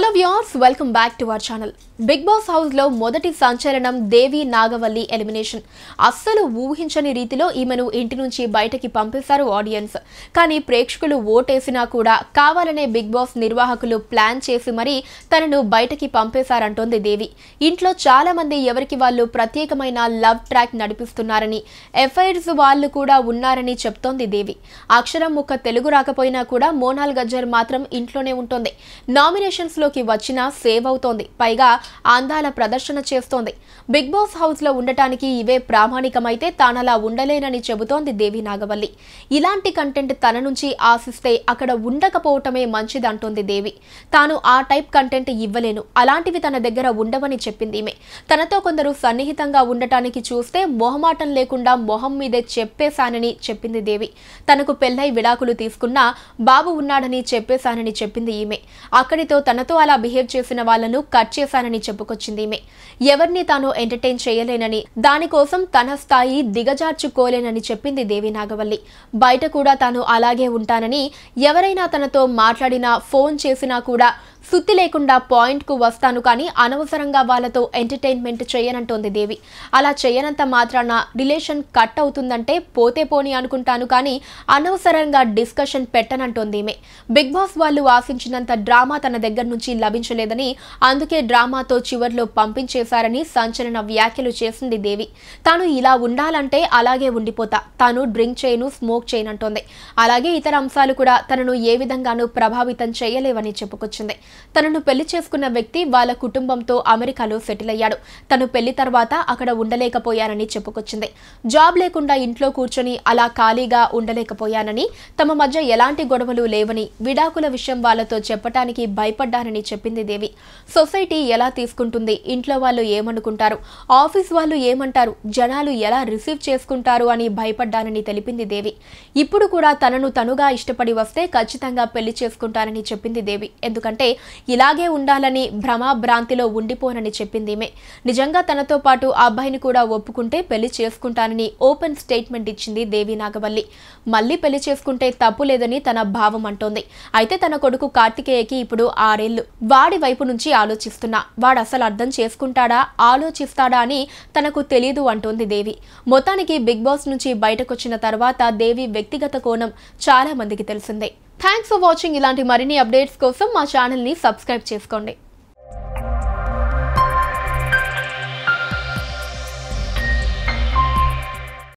hello viewers welcome back to our channel Bigg Boss హౌస్లో మొదటి సంచలనం దేవి నాగవల్లి ఎలిమినేషన్ అస్సలు ఊహించని రీతిలో ఈమెను ఇంటి నుంచి బయటకి పంపేశారు ఆడియన్స్ కానీ ప్రేక్షకులు ఓటేసినా కూడా కావాలనే బిగ్ బాస్ నిర్వాహకులు ప్లాన్ చేసి మరీ తనను బయటకి పంపేశారంటోంది దేవి ఇంట్లో చాలామంది ఎవరికి వాళ్ళు ప్రత్యేకమైన లవ్ ట్రాక్ నడిపిస్తున్నారని ఎఫ్ఐఆర్స్ వాళ్ళు కూడా ఉన్నారని చెప్తోంది దేవి అక్షరం ముక్క తెలుగు రాకపోయినా కూడా మోనాల్ గజ్జర్ మాత్రం ఇంట్లోనే ఉంటుంది నామినేషన్స్లో అదుపులోకి వచ్చినా సేవ్ అవుతోంది పైగా అందాల ప్రదర్శన చేస్తోంది బిగ్ బాస్ హౌస్ లో ఉండటానికి ఇవే ప్రామాణికమైతే తానలా ఉండలేనని చెబుతోంది దేవి నాగవల్లి ఇలాంటి కంటెంట్ తన నుంచి ఆశిస్తే అక్కడ ఉండకపోవటమే మంచిదంటోంది దేవి తాను ఆ టైప్ కంటెంట్ ఇవ్వలేను అలాంటివి తన దగ్గర ఉండవని చెప్పింది ఈమె తనతో కొందరు సన్నిహితంగా ఉండటానికి చూస్తే మొహమాటం లేకుండా మొహం మీదే చెప్పేశానని చెప్పింది దేవి తనకు పెళ్లై విడాకులు తీసుకున్నా బాబు ఉన్నాడని చెప్పేశానని చెప్పింది ఈమె అక్కడితో తనతో అలా బిహేవ్ చేసిన వాళ్లను కట్ చేశానని చెప్పుకొచ్చింది ఈమె ఎవరిని తాను ఎంటర్టైన్ చేయలేనని దానికోసం తన స్థాయి దిగజార్చుకోలేనని చెప్పింది దేవి నాగవల్లి బయట కూడా తాను అలాగే ఉంటానని ఎవరైనా తనతో మాట్లాడినా ఫోన్ చేసినా కూడా సుత్తి లేకుండా పాయింట్కు వస్తాను కానీ అనవసరంగా వాళ్ళతో ఎంటర్టైన్మెంట్ చేయనంటోంది దేవి అలా చేయనంత మాత్రాన రిలేషన్ కట్ అవుతుందంటే పోతే పోని అనుకుంటాను కానీ అనవసరంగా డిస్కషన్ పెట్టనంటోంది ఈమె బిగ్ బాస్ వాళ్ళు ఆశించినంత డ్రామా తన దగ్గర నుంచి లభించలేదని అందుకే డ్రామాతో చివర్లో పంపించేశారని సంచలన వ్యాఖ్యలు చేసింది దేవి తాను ఇలా ఉండాలంటే అలాగే ఉండిపోతా తాను డ్రింక్ చేయను స్మోక్ చేయనంటోంది అలాగే ఇతర అంశాలు కూడా తనను ఏ విధంగానూ ప్రభావితం చేయలేవని చెప్పుకొచ్చింది తనను పెళ్లి చేసుకున్న వ్యక్తి వాళ్ళ కుటుంబంతో అమెరికాలో సెటిల్ అయ్యాడు తను పెళ్లి తర్వాత అక్కడ ఉండలేకపోయానని చెప్పుకొచ్చింది జాబ్ లేకుండా ఇంట్లో కూర్చొని అలా ఖాళీగా ఉండలేకపోయానని తమ మధ్య ఎలాంటి గొడవలు లేవని విడాకుల విషయం వాళ్ళతో చెప్పటానికి భయపడ్డానని చెప్పింది దేవి సొసైటీ ఎలా తీసుకుంటుంది ఇంట్లో వాళ్ళు ఏమనుకుంటారు ఆఫీస్ వాళ్ళు ఏమంటారు జనాలు ఎలా రిసీవ్ చేసుకుంటారు అని భయపడ్డానని తెలిపింది దేవి ఇప్పుడు కూడా తనను తనుగా ఇష్టపడి వస్తే ఖచ్చితంగా పెళ్లి చేసుకుంటానని చెప్పింది దేవి ఎందుకంటే ఇలాగే ఉండాలని భ్రమాభ్రాంతిలో ఉండిపోనని చెప్పిందిమే నిజంగా తనతో పాటు ఆ అబ్బాయిని కూడా ఒప్పుకుంటే పెళ్లి చేసుకుంటానని ఓపెన్ స్టేట్మెంట్ ఇచ్చింది దేవి నాగవల్లి మళ్ళీ పెళ్లి చేసుకుంటే తప్పు లేదని తన భావం అంటోంది అయితే తన కొడుకు కార్తికేయకి ఇప్పుడు ఆరేళ్లు వాడి వైపు నుంచి ఆలోచిస్తున్నా వాడు అసలు అర్థం చేసుకుంటాడా ఆలోచిస్తాడా అని తనకు తెలియదు అంటోంది దేవి మొత్తానికి బిగ్ బాస్ నుంచి బయటకొచ్చిన తర్వాత దేవి వ్యక్తిగత కోణం చాలా మందికి తెలిసిందే థ్యాంక్స్ ఫర్ వాచింగ్ ఇలాంటి మరిన్ని అప్డేట్స్ కోసం మా ఛానల్ని సబ్స్క్రైబ్ చేసుకోండి